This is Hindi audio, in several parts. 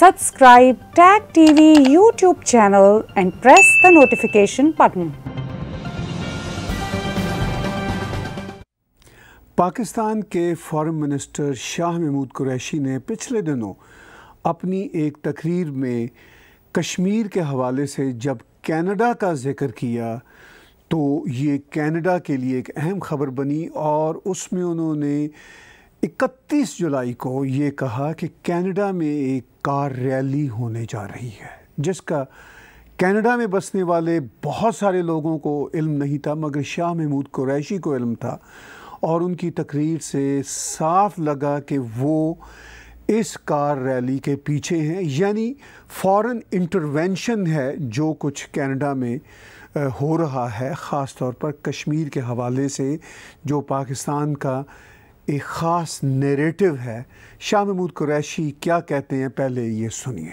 Subscribe Tag TV YouTube channel and press the notification button. Pakistan के फॉरेन मिनिस्टर शाह महमूद कुरैशी ने पिछले दिनों अपनी एक तकरीर में कश्मीर के हवाले से जब कनाडा का जिक्र किया तो ये कनाडा के लिए एक अहम खबर बनी और उसमें उन्होंने 31 जुलाई को ये कहा कि कनाडा में एक कार रैली होने जा रही है जिसका कनाडा में बसने वाले बहुत सारे लोगों को इल्म नहीं था मगर शाह महमूद कुरैशी को इल्म था और उनकी तकरीर से साफ लगा कि वो इस कार रैली के पीछे हैं यानी फॉरेन इंटरवेंशन है जो कुछ कनाडा में हो रहा है ख़ास तौर पर कश्मीर के हवाले से जो पाकिस्तान का एक ख़ास नेरेटिव है शाह महमूद कुरैशी क्या कहते हैं पहले ये सुनिए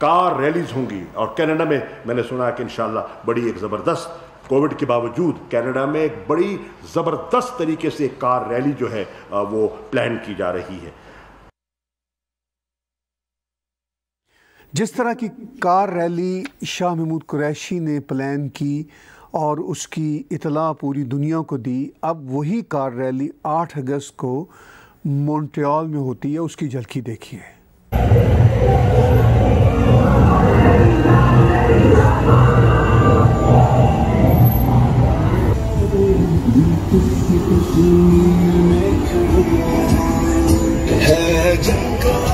कार रैलीज होंगी और कनाडा में मैंने सुना कि इन बड़ी एक ज़बरदस्त कोविड के बावजूद कनाडा में एक बड़ी ज़बरदस्त तरीके से कार रैली जो है वो प्लान की जा रही है जिस तरह की कार रैली शाह महमूद कुरैशी ने प्लान की और उसकी इतला पूरी दुनिया को दी अब वही कार रैली 8 अगस्त को मॉन्ट्रियल में होती है उसकी झलकी देखिए है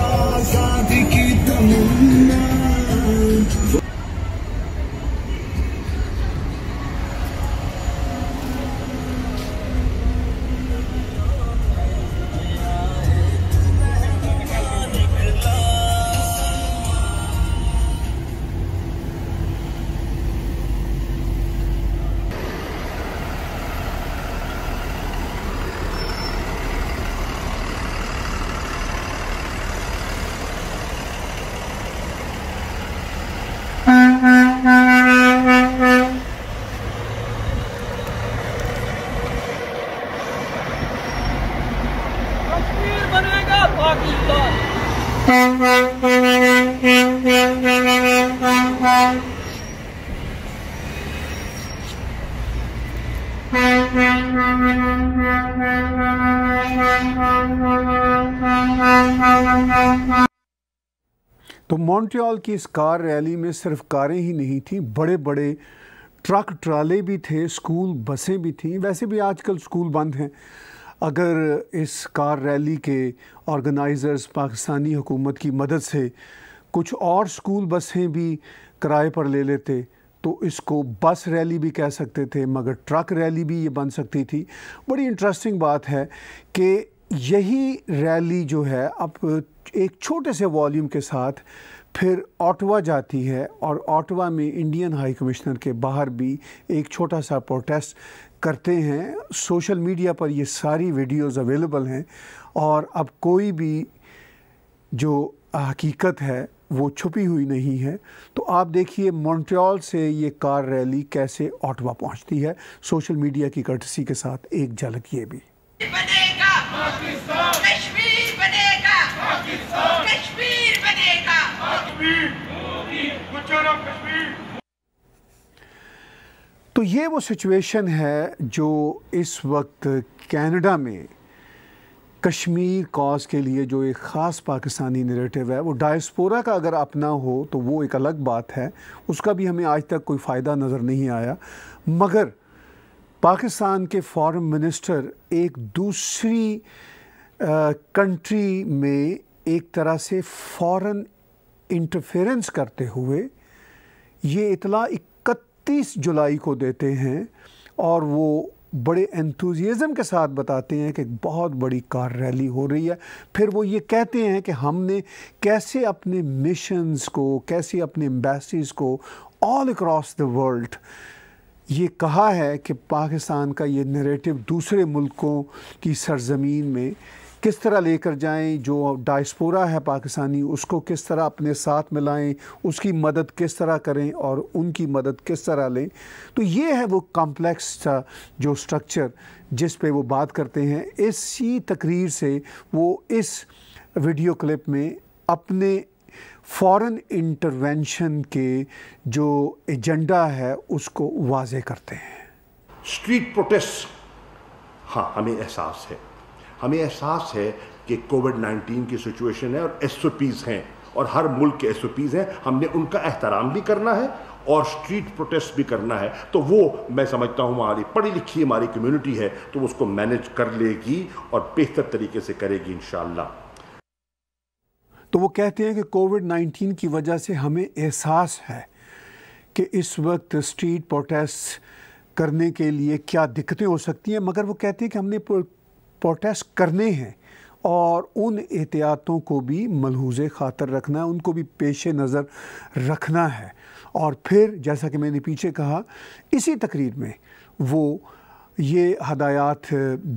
मॉन्ट्रियल की इस कार रैली में सिर्फ कारें ही नहीं थी बड़े बड़े ट्रक ट्राले भी थे स्कूल बसें भी थीं वैसे भी आजकल स्कूल बंद हैं अगर इस कार रैली के ऑर्गेनाइज़र्स पाकिस्तानी हुकूमत की मदद से कुछ और स्कूल बसें भी किराए पर ले लेते तो इसको बस रैली भी कह सकते थे मगर ट्रक रैली भी ये बन सकती थी बड़ी इंटरेस्टिंग बात है कि यही रैली जो है अब एक छोटे से वॉल्यूम के साथ फिर ऑटवा जाती है और ऑटवा में इंडियन हाई कमिश्नर के बाहर भी एक छोटा सा प्रोटेस्ट करते हैं सोशल मीडिया पर ये सारी वीडियोस अवेलेबल हैं और अब कोई भी जो हकीकत है वो छुपी हुई नहीं है तो आप देखिए मॉन्ट्रियल से ये कार रैली कैसे ऑटवा पहुंचती है सोशल मीडिया की कर्टसी के साथ एक झलक ये भी तो ये वो सिचुएशन है जो इस वक्त कनाडा में कश्मीर कॉज के लिए जो एक ख़ास पाकिस्तानी नरेटिव है वो डायस्पोरा का अगर अपना हो तो वो एक अलग बात है उसका भी हमें आज तक कोई फ़ायदा नज़र नहीं आया मगर पाकिस्तान के फॉरेन मिनिस्टर एक दूसरी कंट्री में एक तरह से फॉरेन इंटरफेरेंस करते हुए ये इतला तीस जुलाई को देते हैं और वो बड़े एंथुजियाज़म के साथ बताते हैं कि बहुत बड़ी कार रैली हो रही है फिर वो ये कहते हैं कि हमने कैसे अपने मिशंस को कैसे अपने एम्बेसीज को ऑल अक्रॉस द वर्ल्ड ये कहा है कि पाकिस्तान का ये नरेटिव दूसरे मुल्कों की सरजमीन में किस तरह लेकर जाएं जो डायस्पोरा है पाकिस्तानी उसको किस तरह अपने साथ मिलाएं उसकी मदद किस तरह करें और उनकी मदद किस तरह लें तो ये है वो कॉम्प्लेक्स जो स्ट्रक्चर जिस पे वो बात करते हैं इसी तकरीर से वो इस वीडियो क्लिप में अपने फॉरेन इंटरवेंशन के जो एजेंडा है उसको वाजे करते हैं स्ट्रीट प्रोटेस्ट हाँ हमें एहसास है हमें एहसास है कि कोविड नाइन्टीन की सिचुएशन है और एस हैं और हर मुल्क के एस हैं हमने उनका एहतराम भी करना है और स्ट्रीट प्रोटेस्ट भी करना है तो वो मैं समझता हूँ हमारी पढ़ी लिखी हमारी कम्युनिटी है तो उसको मैनेज कर लेगी और बेहतर तरीके से करेगी इन तो वो कहते हैं कि कोविड 19 की वजह से हमें एहसास है कि इस वक्त स्ट्रीट प्रोटेस्ट करने के लिए क्या दिक्कतें हो सकती हैं मगर वो कहते हैं कि हमने प्रोटेस्ट करने हैं और उन एहतियातों को भी मलहूज खातर रखना है उनको भी पेश नज़र रखना है और फिर जैसा कि मैंने पीछे कहा इसी तकरीर में वो ये हदायत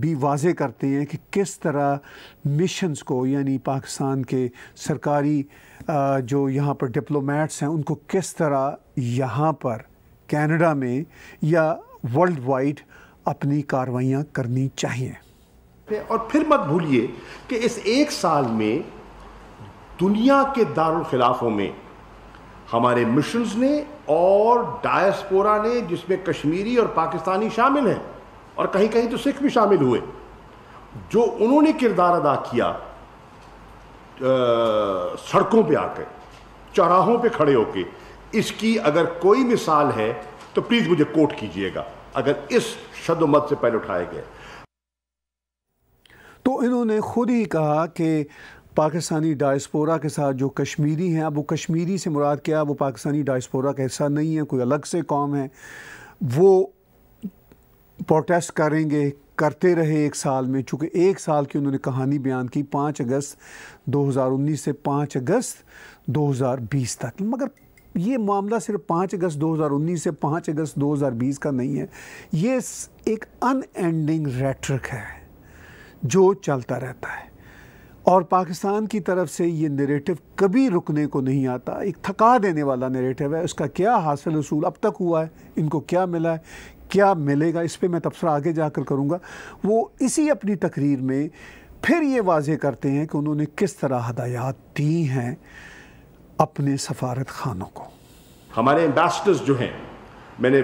भी वाज करते हैं कि किस तरह मिशंस को यानी पाकिस्तान के सरकारी जो यहाँ पर डिप्लोमेट्स हैं उनको किस तरह यहाँ पर कनाडा में या वर्ल्ड वाइड अपनी कार्रवाइयाँ करनी चाहिए पे और फिर मत भूलिए कि इस एक साल में दुनिया के दारुलखिलाफों में हमारे मिशन ने और डायस्पोरा ने जिसमें कश्मीरी और पाकिस्तानी शामिल हैं और कहीं कहीं तो सिख भी शामिल हुए जो उन्होंने किरदार अदा किया आ, सड़कों पे आकर चौराहों पे खड़े होके इसकी अगर कोई मिसाल है तो प्लीज़ मुझे कोट कीजिएगा अगर इस शदोमत से पहले उठाए गए तो इन्होंने खुद ही कहा कि पाकिस्तानी डायस्पोरा के साथ जो कश्मीरी हैं अब वो कश्मीरी से मुराद क्या वो पाकिस्तानी डायस्पोरा का हिस्सा नहीं है कोई अलग से कौम है वो प्रोटेस्ट करेंगे करते रहे एक साल में चूँकि एक साल की उन्होंने कहानी बयान की पाँच अगस्त 2019 से पाँच अगस्त 2020 तक मगर ये मामला सिर्फ पाँच अगस्त 2019 से पाँच अगस्त 2020 का नहीं है ये एक अनएंडिंग रेटरिक है जो चलता रहता है और पाकिस्तान की तरफ से ये नरेटिव कभी रुकने को नहीं आता एक थका देने वाला नेरेटिव है उसका क्या हासिल असूल अब तक हुआ है इनको क्या मिला है क्या मिलेगा इस पर मैं तबसरा आगे जाकर करूँगा वो इसी अपनी तकरीर में फिर ये वाजे करते हैं कि उन्होंने किस तरह हदायत दी हैं अपने सफारत खानों को हमारे एम्बेसडर्स जो हैं मैंने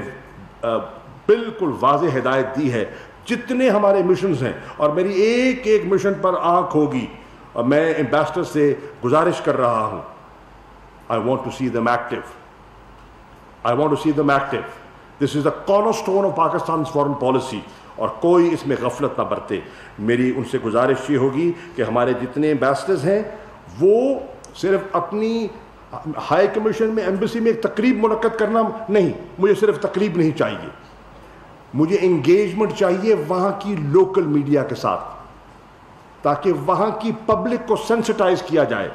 बिल्कुल वाज हदायत दी है जितने हमारे मिशन हैं और मेरी एक एक मिशन पर आंख होगी और मैं एम्बेसडर से गुजारिश कर रहा हूं आई want to see them active I want to see them active this is the cornerstone of Pakistan foreign policy और कोई इसमें गफलत ना बरते मेरी उनसे गुजारिश ये होगी कि हमारे जितने एम्बेसडर्स हैं वो सिर्फ अपनी हाई कमीशन में एम्बेसी में एक तकरीब मुनद करना नहीं मुझे सिर्फ तकरीब नहीं चाहिए मुझे इंगेजमेंट चाहिए वहां की लोकल मीडिया के साथ ताकि वहां की पब्लिक को सेंसिटाइज किया जाए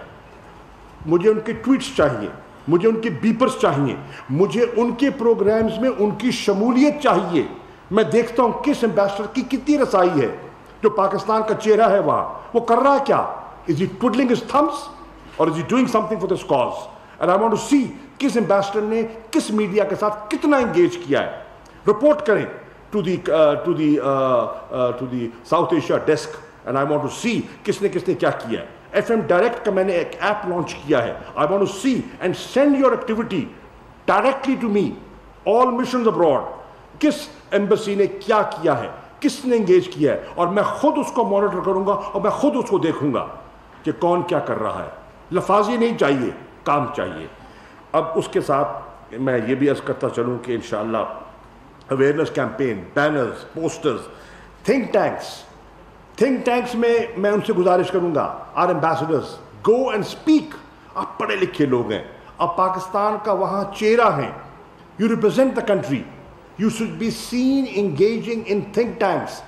मुझे उनके ट्वीट्स चाहिए मुझे उनके बीपर्स चाहिए मुझे उनके प्रोग्राम्स में उनकी शमूलियत चाहिए मैं देखता हूं किस एम्बेसडर की कितनी रसाई है जो पाकिस्तान का चेहरा है वहां वो कर रहा है क्या is he twiddling his thumbs और is he doing something for this cause and I want to see किस एम्बेसडर ने किस मीडिया के साथ कितना इंगेज किया है रिपोर्ट करें to the uh, to the uh, uh, to the South Asia desk and I want to see किसने किसने क्या किया है FM Direct का मैंने एक ऐप लॉन्च किया है I want to see and send your activity directly to me all mission abroad किस एम्बेसी ने क्या किया है किसने इंगेज किया है और मैं खुद उसको मॉनिटर करूंगा और मैं खुद उसको देखूंगा कि कौन क्या कर रहा है लफाजी नहीं चाहिए काम चाहिए अब उसके साथ मैं ये भी अर्ज करता चलूँ कि इन awareness campaign banners posters think tanks think tanks में मैं उनसे गुजारिश करूंगा our ambassadors go and speak आप पढ़े लिखे लोग हैं आप पाकिस्तान का वहाँ चेहरा हैं you represent the country you should be seen engaging in think tanks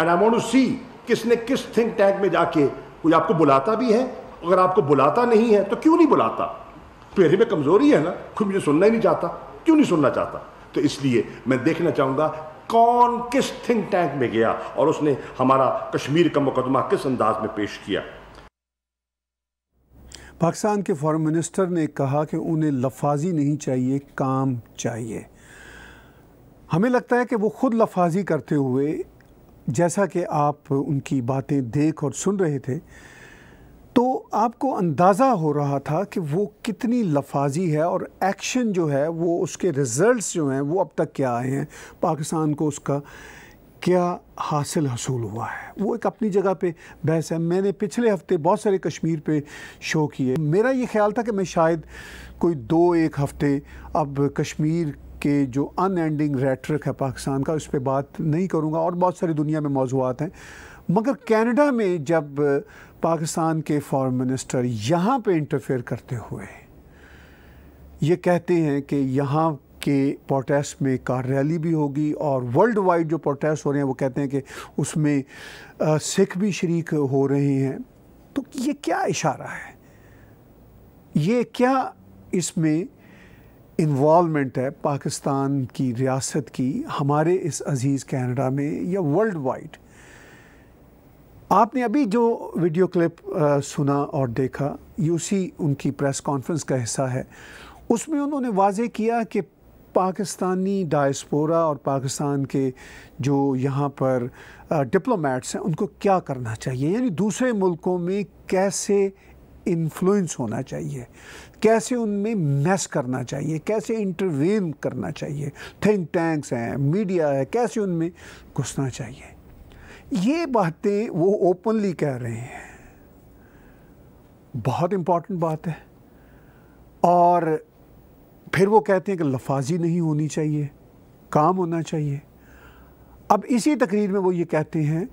and I want to see किसने किस थिंक टैंक में जाके कोई आपको बुलाता भी है अगर आपको बुलाता नहीं है तो क्यों नहीं बुलाता चेहरे में कमज़ोरी है ना खुद मुझे सुनना ही नहीं चाहता क्यों नहीं सुनना चाहता तो इसलिए मैं देखना चाहूँगा कौन किस थिंक टैंक में गया और उसने हमारा कश्मीर का मुकदमा किस अंदाज में पेश किया पाकिस्तान के फॉरेन मिनिस्टर ने कहा कि उन्हें लफाजी नहीं चाहिए काम चाहिए हमें लगता है कि वो खुद लफाजी करते हुए जैसा कि आप उनकी बातें देख और सुन रहे थे तो आपको अंदाज़ा हो रहा था कि वो कितनी लफाजी है और एक्शन जो है वो उसके रिज़ल्ट जो हैं वो अब तक क्या आए हैं पाकिस्तान को उसका क्या हासिल हसूल हुआ है वो एक अपनी जगह पे बहस है मैंने पिछले हफ्ते बहुत सारे कश्मीर पे शो किए मेरा ये ख्याल था कि मैं शायद कोई दो एक हफ्ते अब कश्मीर के जो अन एंडिंग है पाकिस्तान का उस पर बात नहीं करूँगा और बहुत सारी दुनिया में मौजूद हैं मगर कनाडा में जब पाकिस्तान के फॉरेन मिनिस्टर यहाँ पे इंटरफेयर करते हुए ये कहते हैं कि यहाँ के प्रोटेस्ट में कार रैली भी होगी और वर्ल्ड वाइड जो प्रोटेस्ट हो रहे हैं वो कहते हैं कि उसमें सिख भी शरीक हो रहे हैं तो ये क्या इशारा है ये क्या इसमें इन्वॉलमेंट है पाकिस्तान की रियासत की हमारे इस अज़ीज़ कनाडा में या वर्ल्ड वाइड आपने अभी जो वीडियो क्लिप सुना और देखा यूसी उनकी प्रेस कॉन्फ्रेंस का हिस्सा है उसमें उन्होंने वाजे किया कि पाकिस्तानी डायस्पोरा और पाकिस्तान के जो यहाँ पर डिप्लोमेट्स हैं उनको क्या करना चाहिए यानी दूसरे मुल्कों में कैसे इन्फ्लुएंस होना चाहिए कैसे उनमें मैस करना चाहिए कैसे इंटरवेन करना चाहिए थिंक टैंक्स हैं मीडिया है कैसे उनमें घुसना चाहिए ये बातें वो ओपनली कह रहे हैं बहुत इम्पॉर्टेंट बात है और फिर वो कहते हैं कि लफाजी नहीं होनी चाहिए काम होना चाहिए अब इसी तकरीर में वो ये कहते हैं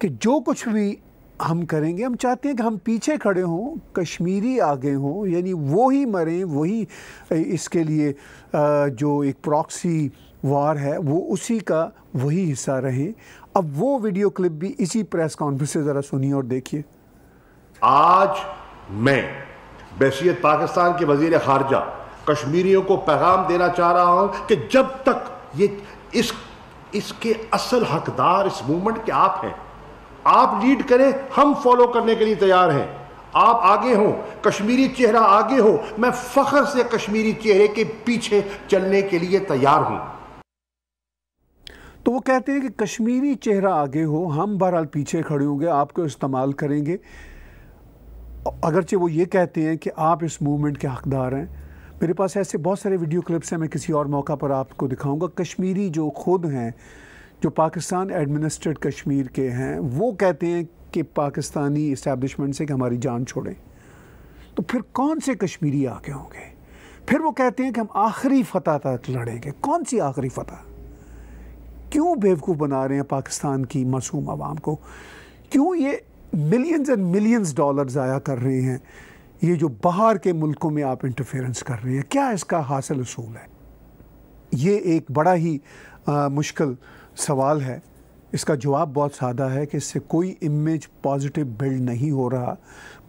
कि जो कुछ भी हम करेंगे हम चाहते हैं कि हम पीछे खड़े हों कश्मीरी आगे हों यानी वो ही मरें वही इसके लिए जो एक प्रॉक्सी वार है वो उसी का वही हिस्सा रहे अब वो वीडियो क्लिप भी इसी प्रेस कॉन्फ्रेंस से ज़रा सुनिए और देखिए आज मैं बैसीत पाकिस्तान के वजीर खारजा कश्मीरियों को पैगाम देना चाह रहा हूं कि जब तक ये इस इसके असल हकदार इस मूवमेंट के आप हैं आप लीड करें हम फॉलो करने के लिए तैयार हैं आप आगे हो कश्मीरी चेहरा आगे हो मैं फ़ख्र से कश्मीरी चेहरे के पीछे चलने के लिए तैयार हूं तो वो कहते हैं कि कश्मीरी चेहरा आगे हो हम बहरहाल पीछे खड़े होंगे आपको इस्तेमाल करेंगे अगरचे वो ये कहते हैं कि आप इस मूवमेंट के हकदार हैं मेरे पास ऐसे बहुत सारे वीडियो क्लिप्स हैं मैं किसी और मौका पर आपको दिखाऊंगा कश्मीरी जो खुद हैं जो पाकिस्तान एडमिनिस्ट्रेट कश्मीर के हैं वो कहते हैं कि पाकिस्तानी इस्टेबलिशमेंट से कि हमारी जान छोड़ें तो फिर कौन से कश्मीरी आगे होंगे फिर वो कहते हैं कि हम आखिरी फतह तक लड़ेंगे कौन सी आखिरी फतह क्यों बेवकूफ़ बना रहे हैं पाकिस्तान की मासूम आवाम को क्यों ये मिलियंस एंड मिलियंस डॉलर ज़ाया कर रहे हैं ये जो बाहर के मुल्कों में आप इंटरफेरेंस कर रहे हैं क्या इसका हासिल असूल है ये एक बड़ा ही आ, मुश्किल सवाल है इसका जवाब बहुत सादा है कि इससे कोई इमेज पॉजिटिव बिल्ड नहीं हो रहा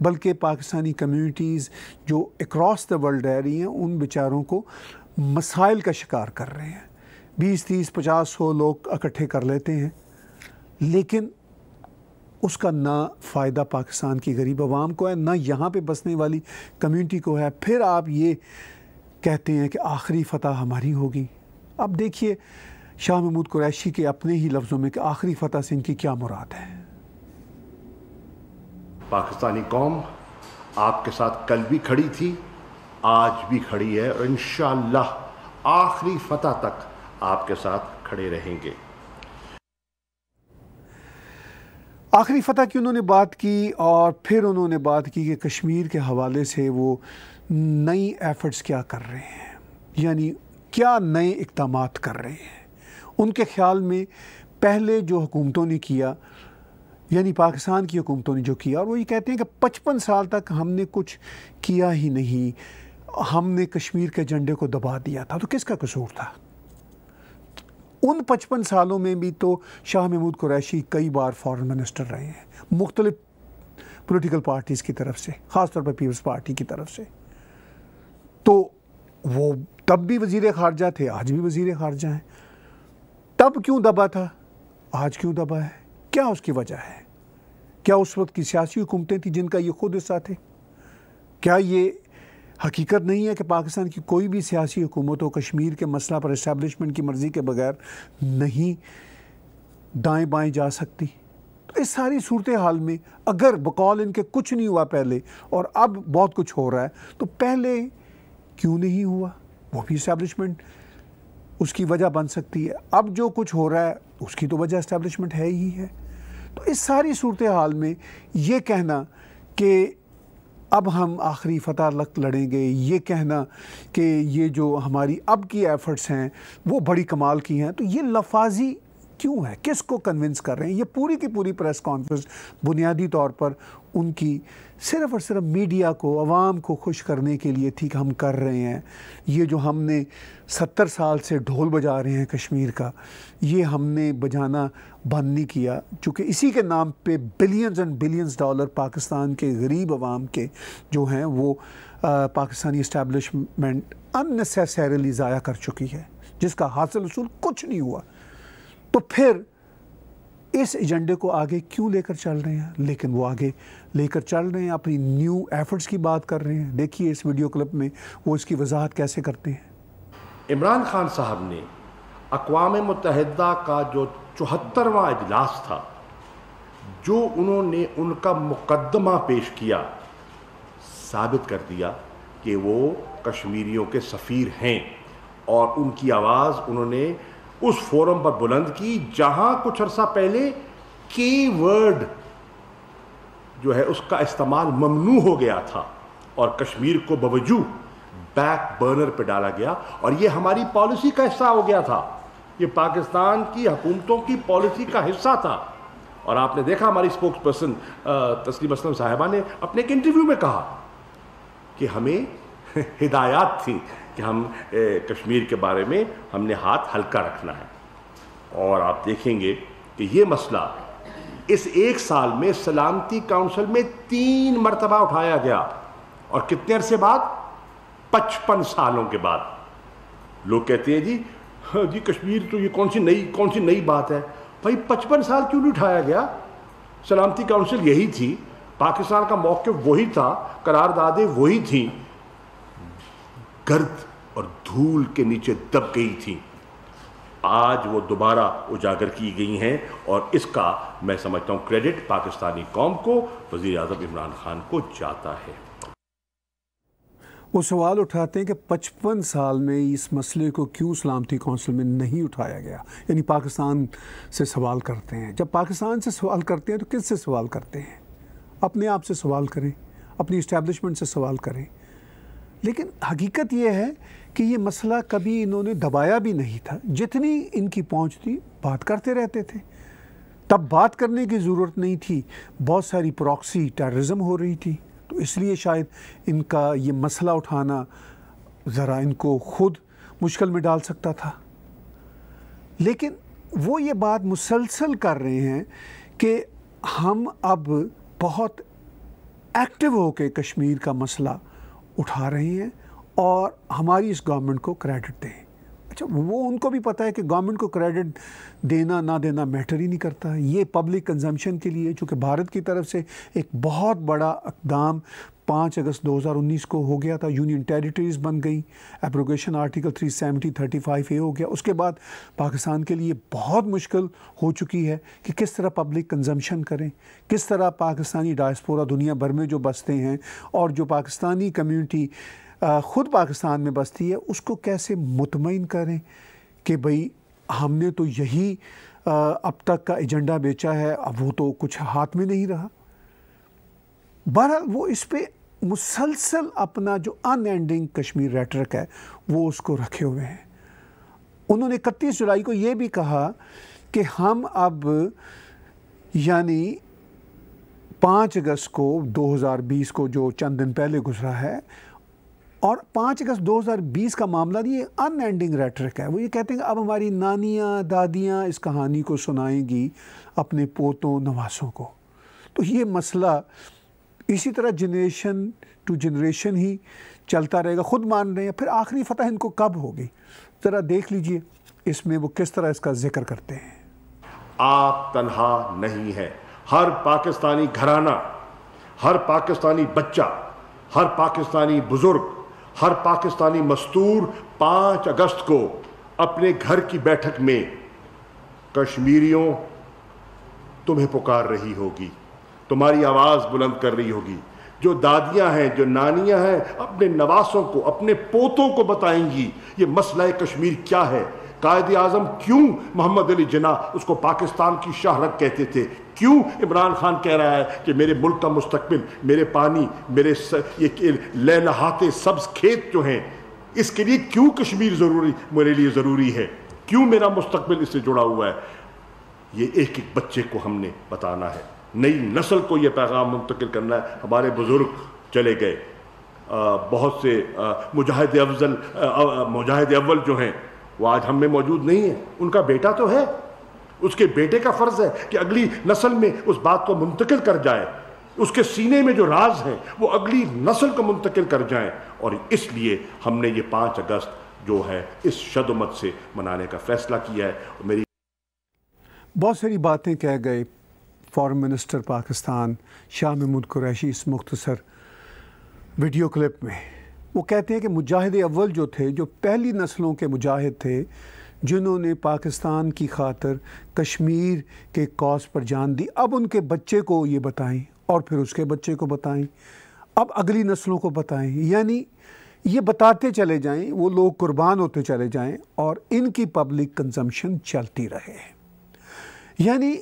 बल्कि पाकिस्तानी कम्युनिटीज़ जो अक्रॉस द वर्ल्ड रह रही हैं उन बेचारों को मसाइल का शिकार कर रहे हैं बीस तीस पचास सौ लोग इकट्ठे कर लेते हैं लेकिन उसका ना फ़ायदा पाकिस्तान की गरीब आवाम को है ना यहाँ पे बसने वाली कम्युनिटी को है फिर आप ये कहते हैं कि आखिरी फतह हमारी होगी अब देखिए शाह महमूद कुरैशी के अपने ही लफ्ज़ों में कि आखिरी फतह से इनकी क्या मुराद है पाकिस्तानी कौम आपके साथ कल भी खड़ी थी आज भी खड़ी है और इन आखिरी फतह तक आपके साथ खड़े रहेंगे आखिरी फतह की उन्होंने बात की और फिर उन्होंने बात की कि कश्मीर के हवाले से वो नई एफ़र्ट्स क्या कर रहे हैं यानी क्या नए इकदाम कर रहे हैं उनके ख्याल में पहले जो हुकूमतों ने किया यानी पाकिस्तान की हुकूमतों ने जो किया और वो ये कहते हैं कि पचपन साल तक हमने कुछ किया ही नहीं हमने कश्मीर के झंडे को दबा दिया था तो किसका कसूर था उन पचपन सालों में भी तो शाह महमूद कुरैशी कई बार फॉरेन मिनिस्टर रहे हैं मुख्तलिफ पोलिटिकल पार्टीज़ की तरफ से ख़ास तौर पर पीपल्स पार्टी की तरफ से तो वो तब भी वजीर खारजा थे आज भी वजीर खारजा हैं तब क्यों दबा था आज क्यों दबा है क्या उसकी वजह है क्या उस वक्त की सियासी हुकूमतें थी जिनका ये खुद हिस्सा थे क्या ये हकीकत नहीं है कि पाकिस्तान की कोई भी सियासी हुकूमत हो कश्मीर के मसला पर इस्टेबलिशमेंट की मर्ज़ी के बगैर नहीं दाएँ बाएँ जा सकती तो इस सारी सूरत हाल में अगर बकौल इनके कुछ नहीं हुआ पहले और अब बहुत कुछ हो रहा है तो पहले क्यों नहीं हुआ वो भी इस्टेबलिशमेंट उसकी वजह बन सकती है अब जो कुछ हो रहा है उसकी तो वजह इस्टेबलिशमेंट है ही है तो इस सारी सूरत हाल में ये कहना कि अब हम आखिरी फतह लक लड़ेंगे ये कहना कि ये जो हमारी अब की एफ़र्ट्स हैं वो बड़ी कमाल की हैं तो ये लफाजी क्यों है किसको कन्विंस कर रहे हैं ये पूरी की पूरी प्रेस कॉन्फ्रेंस बुनियादी तौर पर उनकी सिर्फ़ और सिर्फ मीडिया को आवाम को खुश करने के लिए थी कि हम कर रहे हैं ये जो हमने सत्तर साल से ढोल बजा रहे हैं कश्मीर का ये हमने बजाना बंद नहीं किया चूँकि इसी के नाम पे billions and billions dollar Pakistan के गरीब आवाम के जो हैं वो आ, पाकिस्तानी इस्टेबलिशमेंट अननेसेसरली ज़ाया कर चुकी है जिसका हासिल उसूल कुछ नहीं हुआ तो फिर इस एजेंडे को आगे क्यों लेकर चल रहे हैं लेकिन वो आगे लेकर चल रहे हैं अपनी न्यू एफर्ट्स की बात कर रहे हैं देखिए इस वीडियो क्लिप में वो इसकी वजाहत कैसे करते हैं इमरान खान साहब ने अकवाम मुतहदा का जो चौहत्तरवा अजलास था जो उन्होंने उनका मुकदमा पेश किया साबित कर दिया कि वो कश्मीरियों के सफ़ीर हैं और उनकी आवाज़ उन्होंने उस फोरम पर बुलंद की जहां कुछ अरसा पहले के वर्ड जो है उसका इस्तेमाल ममनू हो गया था और कश्मीर को बवजू बैक बर्नर पर डाला गया और यह हमारी पॉलिसी का हिस्सा हो गया था यह पाकिस्तान की हुकूमतों की पॉलिसी का हिस्सा था और आपने देखा हमारी स्पोक्स पर्सन तस्लीम असलम साहिबा ने अपने एक इंटरव्यू में कहा कि हमें हिदायत थी कि हम कश्मीर के बारे में हमने हाथ हल्का रखना है और आप देखेंगे कि ये मसला इस एक साल में सलामती काउंसिल में तीन मरतबा उठाया गया और कितने अरसे बाद पचपन सालों के बाद लोग कहते हैं जी हाँ जी कश्मीर तो ये कौन सी नई कौन सी नई बात है भाई पचपन साल क्यों नहीं उठाया गया सलामती काउंसिल यही थी पाकिस्तान का मौके वही था करारदादे वही थी गर्द और धूल के नीचे दब गई थी आज वो दोबारा उजागर की गई हैं और इसका मैं समझता हूँ क्रेडिट पाकिस्तानी कौम को वजीर अजम इमरान खान को जाता है वो सवाल उठाते हैं कि पचपन साल में इस मसले को क्यों सलामती कौंसिल में नहीं उठाया गया यानी पाकिस्तान से सवाल करते हैं जब पाकिस्तान से सवाल करते हैं तो किस से सवाल करते हैं अपने आप से सवाल करें अपनी इस्टेब्लिशमेंट से सवाल करें लेकिन हकीकत यह है कि ये मसला कभी इन्होंने दबाया भी नहीं था जितनी इनकी पहुँच थी बात करते रहते थे तब बात करने की ज़रूरत नहीं थी बहुत सारी प्रॉक्सी टेररिज्म हो रही थी तो इसलिए शायद इनका ये मसला उठाना ज़रा इनको खुद मुश्किल में डाल सकता था लेकिन वो ये बात मुसलसल कर रहे हैं कि हम अब बहुत एक्टिव होकर कश्मीर का मसला उठा रहे हैं और हमारी इस गवर्नमेंट को क्रेडिट दें अच्छा वो उनको भी पता है कि गवर्नमेंट को क्रेडिट देना ना देना मैटर ही नहीं करता ये पब्लिक कंजम्पशन के लिए चूँकि भारत की तरफ से एक बहुत बड़ा इकदाम पाँच अगस्त 2019 को हो गया था यूनियन टेरिटरीज़ बन गई एप्रोकेशन आर्टिकल 370 35 ए हो गया उसके बाद पाकिस्तान के लिए बहुत मुश्किल हो चुकी है कि किस तरह पब्लिक कंजम्पशन करें किस तरह पाकिस्तानी डायस्पोरा दुनिया भर में जो बसते हैं और जो पाकिस्तानी कम्यूनिटी ख़ुद पाकिस्तान में बसती है उसको कैसे मुतमिन करें कि भाई हमने तो यही अब तक का एजेंडा बेचा है अब वो तो कुछ हाथ में नहीं रहा बहरहाल वो इस पर मुसलसल अपना जो अनएंडिंग कश्मीर रेटरक है वो उसको रखे हुए हैं उन्होंने इकतीस जुलाई को ये भी कहा कि हम अब यानी पाँच अगस्त को 2020 को जो चंद दिन पहले गुजरा है और पाँच अगस्त 2020 का मामला ये अन एंडिंग रेटरिक है वो ये कहते हैं अब हमारी नानियाँ दादियाँ इस कहानी को सुनाएंगी अपने पोतों नवासों को तो ये मसला इसी तरह जनरेशन टू जनरेशन ही चलता रहेगा खुद मान रहे हैं फिर आखिरी फतह इनको कब होगी ज़रा देख लीजिए इसमें वो किस तरह इसका जिक्र करते हैं आप तनहा नहीं है हर पाकिस्तानी घराना हर पाकिस्तानी बच्चा हर पाकिस्तानी बुज़ुर्ग हर पाकिस्तानी मस्तूर पांच अगस्त को अपने घर की बैठक में कश्मीरियों तुम्हें पुकार रही होगी तुम्हारी आवाज़ बुलंद कर रही होगी जो दादियां हैं जो नानियां हैं अपने नवासों को अपने पोतों को बताएंगी ये मसला कश्मीर क्या है कायद आजम क्यों मोहम्मद अली जना उसको पाकिस्तान की शहरत कहते थे क्यों इमरान खान कह रहा है कि मेरे मुल्क का मुस्तबिल मेरे पानी मेरे स, ये लहलहाते सब्ज खेत जो हैं इसके लिए क्यों कश्मीर ज़रूरी मेरे लिए ज़रूरी है क्यों मेरा मुस्तबिल इससे जुड़ा हुआ है ये एक एक बच्चे को हमने बताना है नई नस्ल को यह पैगाम मुंतकिल करना है हमारे बुज़ुर्ग चले गए आ, बहुत से मुजाहिद अफजल मुजाहिद अव्वल जो हैं वो आज हम में मौजूद नहीं है उनका बेटा तो है उसके बेटे का फ़र्ज़ है कि अगली नस्ल में उस बात को मुंतकिल कर जाए उसके सीने में जो राज हैं वो अगली नस्ल को मुंतकिल कर जाए और इसलिए हमने ये पाँच अगस्त जो है इस शदोमत से मनाने का फैसला किया है और मेरी बहुत सारी बातें कह गए फॉरेन मिनिस्टर पाकिस्तान शाह महमूद कुरैशी इस मुख्तसर वीडियो क्लिप में वो कहते हैं कि मुजाहिद अव्वल जो थे जो पहली नस्लों के मुजाहिद थे जिन्होंने पाकिस्तान की खातर कश्मीर के कॉज पर जान दी अब उनके बच्चे को ये बताएं और फिर उसके बच्चे को बताएं अब अगली नस्लों को बताएं यानी ये बताते चले जाएं वो लोग कुर्बान होते चले जाएं और इनकी पब्लिक कंजम्पशन चलती रहे यानी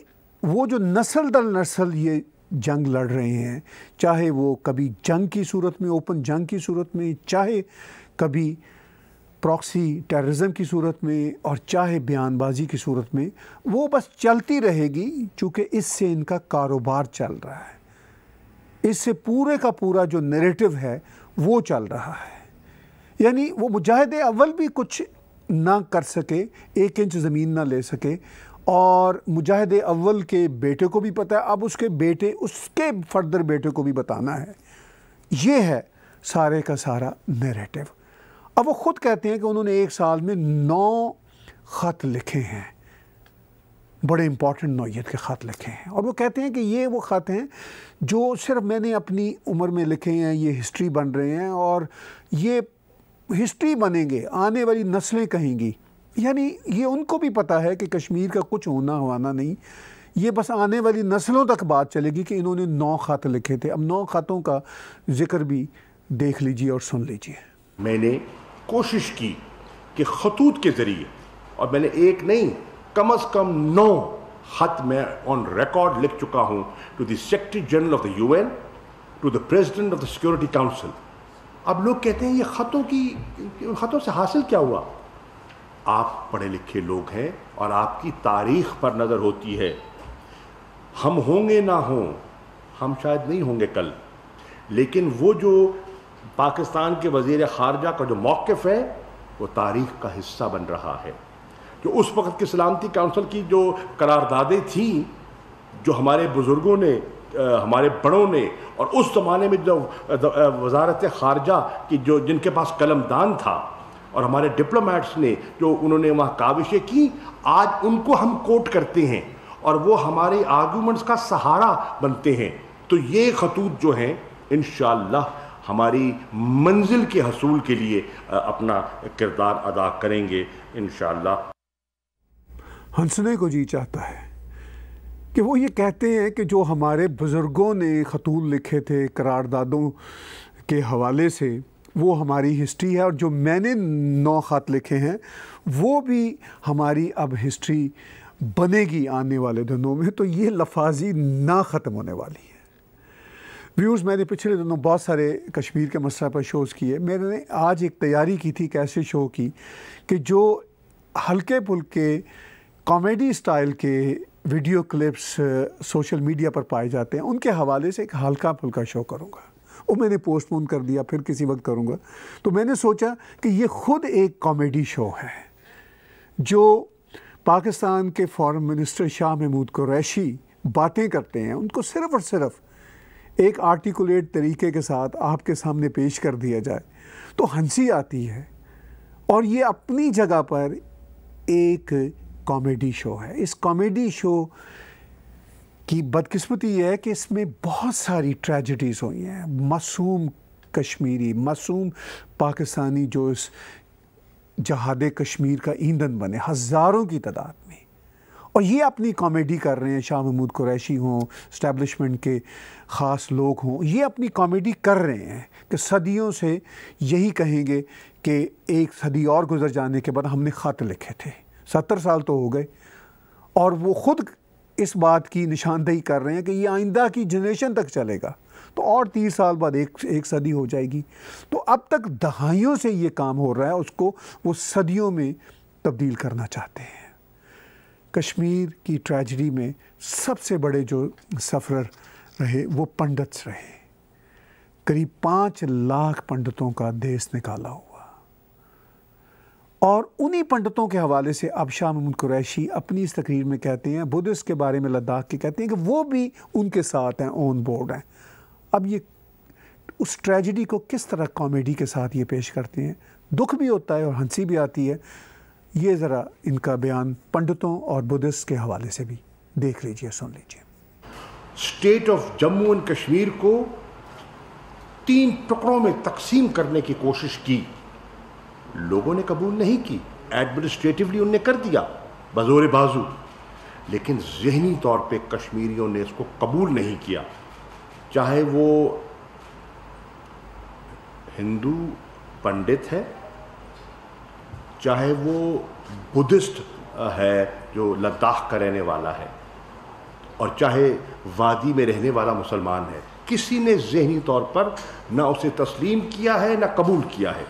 वो जो नस्ल दर नस्ल ये जंग लड़ रहे हैं चाहे वो कभी जंग की सूरत में ओपन जंग की सूरत में चाहे कभी प्रॉक्सी टेररिज्म की सूरत में और चाहे बयानबाजी की सूरत में वो बस चलती रहेगी चूँकि इससे इनका कारोबार चल रहा है इससे पूरे का पूरा जो नेरेटिव है वो चल रहा है यानी वो मुजाहिद अव्वल भी कुछ ना कर सके एक इंच ज़मीन ना ले सके और मुजाहिद अव्वल के बेटे को भी पता है अब उसके बेटे उसके फर्दर बेटे को भी बताना है ये है सारे का सारा नेरेटिव अब वो ख़ुद कहते हैं कि उन्होंने एक साल में नौ ख़त लिखे हैं बड़े इंपॉर्टेंट नौीयत के ख़त लिखे हैं और वो कहते हैं कि ये वो ख़त हैं जो सिर्फ मैंने अपनी उम्र में लिखे हैं ये हिस्ट्री बन रहे हैं और ये हिस्ट्री बनेंगे आने वाली नस्लें कहेंगी यानी ये उनको भी पता है कि कश्मीर का कुछ होना होना नहीं ये बस आने वाली नस्लों तक बात चलेगी कि इन्होंने नौ ख़त लिखे थे अब नौ ख़तों का ज़िक्र भी देख लीजिए और सुन लीजिए मैंने कोशिश की कि खतूत के ज़रिए और मैंने एक नहीं कम अज़ कम नौ खत मैं ऑन रिकॉर्ड लिख चुका हूँ to the secretary general of the U N to the president of the security council अब लोग कहते हैं ये ख़तों की ख़तों से हासिल क्या हुआ आप पढ़े लिखे लोग हैं और आपकी तारीख पर नज़र होती है हम होंगे ना हों हम शायद नहीं होंगे कल लेकिन वो जो पाकिस्तान के वजीर खारजा का जो मौक़ है वो तारीख का हिस्सा बन रहा है जो उस वक्त की सलामती काउंसिल की जो करारदादें थीं जो हमारे बुज़ुर्गों ने आ, हमारे बड़ों ने और उस ज़माने में जो वजारत खारजा की जो जिनके पास कलमदान था और हमारे डिप्लोमेट्स ने जो उन्होंने वहाँ काविशें की आज उनको हम कोट करते हैं और वो हमारे आर्गूमेंट्स का सहारा बनते हैं तो ये खतूत जो हैं इन हमारी मंजिल के हसूल के लिए अपना किरदार अदा करेंगे इन हंसने को जी चाहता है कि वो ये कहते हैं कि जो हमारे बुज़ुर्गों ने खतूल लिखे थे करारदादों के हवाले से वो हमारी हिस्ट्री है और जो मैंने नौ ख़त लिखे हैं वो भी हमारी अब हिस्ट्री बनेगी आने वाले दिनों में तो ये लफाजी ना ख़त्म होने वाली व्यूज़ मैंने पिछले दिनों बहुत सारे कश्मीर के मसला पर शोज़ किए मैंने आज एक तैयारी की थी कैसे शो की कि जो हल्के पुल्के कॉमेडी स्टाइल के वीडियो क्लिप्स सोशल मीडिया पर पाए जाते हैं उनके हवाले से एक हल्का फुल्का शो करूँगा वो मैंने पोस्टपोन कर दिया फिर किसी वक्त करूँगा तो मैंने सोचा कि ये ख़ुद एक कॉमेडी शो है जो पाकिस्तान के फॉरेन मिनिस्टर शाह महमूद कुरैशी बातें करते हैं उनको सिर्फ़ और सिर्फ़ एक आर्टिकुलेट तरीके के साथ आपके सामने पेश कर दिया जाए तो हंसी आती है और ये अपनी जगह पर एक कॉमेडी शो है इस कॉमेडी शो की बदकिस्मती है कि इसमें बहुत सारी ट्रेजडीज़ हुई हैं मासूम कश्मीरी मासूम पाकिस्तानी जो इस जहाद कश्मीर का ईंधन बने हज़ारों की तादाद और ये अपनी कॉमेडी कर रहे हैं शाह महमूद कुरैशी हों स्टैब्लिशमेंट के ख़ास लोग हों ये अपनी कॉमेडी कर रहे हैं कि सदियों से यही कहेंगे कि एक सदी और गुजर जाने के बाद हमने ख़त लिखे थे सत्तर साल तो हो गए और वो ख़ुद इस बात की निशानदेही कर रहे हैं कि ये आइंदा की जनरेशन तक चलेगा तो और तीस साल बाद एक एक सदी हो जाएगी तो अब तक दहाइयों से ये काम हो रहा है उसको वो सदियों में तब्दील करना चाहते हैं कश्मीर की ट्रेजडी में सबसे बड़े जो सफरर रहे वो पंडित्स रहे करीब पाँच लाख पंडितों का देश निकाला हुआ और उन्हीं पंडितों के हवाले से अब शाह महमूद कुरैशी अपनी इस तकरीर में कहते हैं बुद्धिस्ट के बारे में लद्दाख के कहते हैं कि वो भी उनके साथ हैं ऑन बोर्ड हैं अब ये उस ट्रेजडी को किस तरह कॉमेडी के साथ ये पेश करते हैं दुख भी होता है और हंसी भी आती है ये ज़रा इनका बयान पंडितों और बुद्धिस्ट के हवाले से भी देख लीजिए सुन लीजिए state of Jammu and Kashmir को तीन टुकड़ों में तकसीम करने की कोशिश की लोगों ने कबूल नहीं की एडमिनिस्ट्रेटिवली उनने कर दिया बजोर बाजू लेकिन जहनी तौर पे कश्मीरियों ने इसको कबूल नहीं किया चाहे वो हिंदू पंडित है चाहे वो बुद्धिस्ट है जो लद्दाख का रहने वाला है और चाहे वादी में रहने वाला मुसलमान है किसी ने जहनी तौर पर ना उसे तस्लीम किया है ना कबूल किया है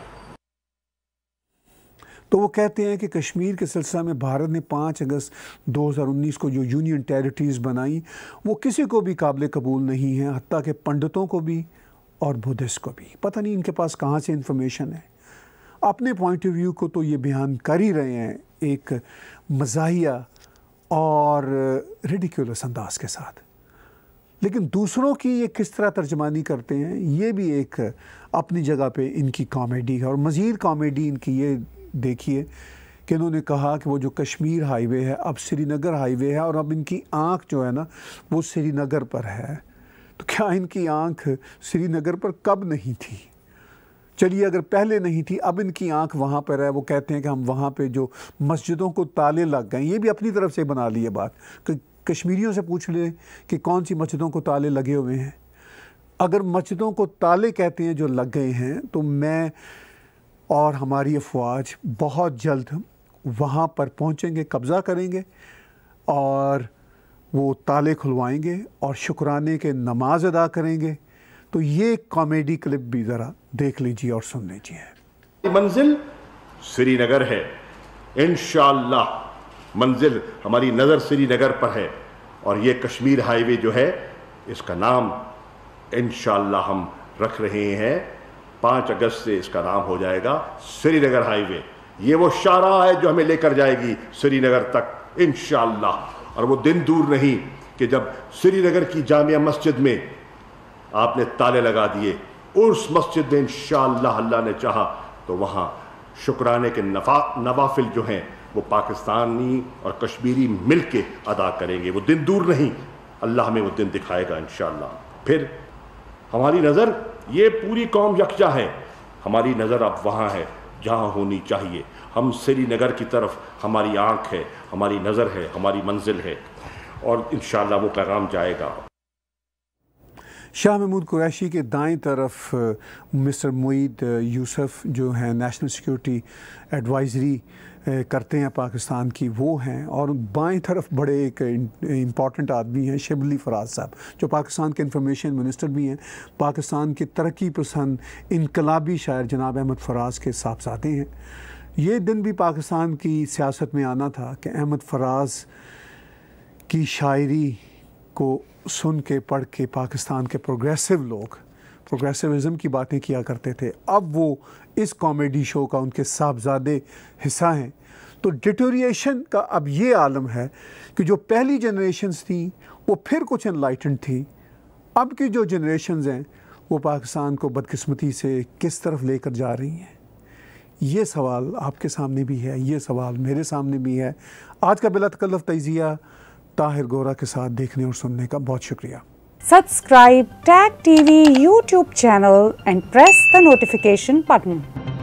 तो वो कहते हैं कि कश्मीर के सिलसिला में भारत ने 5 अगस्त 2019 को जो यूनियन टेरिटरीज़ बनाई वो किसी को भी काबिल कबूल नहीं है हती के पंडितों को भी और बुद्धिस्ट को भी पता नहीं इनके पास कहाँ से इंफॉर्मेशन है अपने पॉइंट ऑफ व्यू को तो ये बयान कर ही रहे हैं एक मजा और रेडिकुलस अंदाज के साथ लेकिन दूसरों की ये किस तरह तर्जमानी करते हैं ये भी एक अपनी जगह पे इनकी कॉमेडी है और मज़ीद कॉमेडी इनकी ये देखिए कि इन्होंने कहा कि वो जो कश्मीर हाईवे है अब श्रीनगर हाईवे है और अब इनकी आँख जो है ना वो श्रीनगर पर है तो क्या इनकी आँख श्रीनगर पर कब नहीं थी चलिए अगर पहले नहीं थी अब इनकी आंख वहाँ पर है वो कहते हैं कि हम वहाँ पे जो मस्जिदों को ताले लग गए ये भी अपनी तरफ से बना लिए बात कि कश्मीरियों से पूछ लें कि कौन सी मस्जिदों को ताले लगे हुए हैं अगर मस्जिदों को ताले कहते हैं जो लग गए हैं तो मैं और हमारी अफवाज बहुत जल्द वहाँ पर पहुँचेंगे कब्ज़ा करेंगे और वो ताले खुलवाएंगे और शुक्राने के नमाज अदा करेंगे तो ये कॉमेडी क्लिप भी ज़रा देख लीजिए और सुन लीजिए मंजिल श्रीनगर है इन मंजिल हमारी नज़र श्रीनगर पर है और ये कश्मीर हाईवे जो है इसका नाम इन हम रख रहे हैं पाँच अगस्त से इसका नाम हो जाएगा श्रीनगर हाईवे ये वो शारा है जो हमें लेकर जाएगी श्रीनगर तक इन और वो दिन दूर नहीं कि जब श्रीनगर की जामिया मस्जिद में आपने ताले लगा दिए उस मस्जिद में इन अल्लाह ने चाहा तो वहाँ शुक्राने के नफा नवाफिल जो हैं वो पाकिस्तानी और कश्मीरी मिल के अदा करेंगे वो दिन दूर नहीं अल्लाह हमें वो दिन दिखाएगा इन फिर हमारी नज़र ये पूरी कौम यकजा है हमारी नज़र अब वहाँ है जहाँ होनी चाहिए हम श्रीनगर की तरफ हमारी आँख है हमारी नज़र है हमारी मंजिल है और इन वो पैगाम जाएगा शाह महमूद कुरैशी के दाएं तरफ मिस्टर मुईद यूसुफ जो हैं नेशनल सिक्योरिटी एडवाइजरी करते हैं पाकिस्तान की वो हैं और बाएं तरफ बड़े एक इम्पॉर्टेंट आदमी हैं शिबली फराज साहब जो पाकिस्तान के इंफॉर्मेशन मिनिस्टर भी हैं पाकिस्तान के तरक्की पसंद इनकलाबी शायर जनाब अहमद फराज के साथ साथ हैं ये दिन भी पाकिस्तान की सियासत में आना था कि अहमद फराज की शायरी को सुन के पढ़ के पाकिस्तान के प्रोग्रेसिव लोग प्रोग्रेसिविज़म की बातें किया करते थे अब वो इस कॉमेडी शो का उनके साहबजादे हिस्सा हैं तो डिटोरिएशन का अब ये आलम है कि जो पहली जनरेशन्स थी वो फिर कुछ इनलाइटन थी अब की जो जनरेशन्स हैं वो पाकिस्तान को बदकिस्मती से किस तरफ लेकर जा रही हैं ये सवाल आपके सामने भी है ये सवाल मेरे सामने भी है आज का बिला तकल्लफ तजिया ताहिर गोरा के साथ देखने और सुनने का बहुत शुक्रिया subscribe Tag TV YouTube channel and press the notification button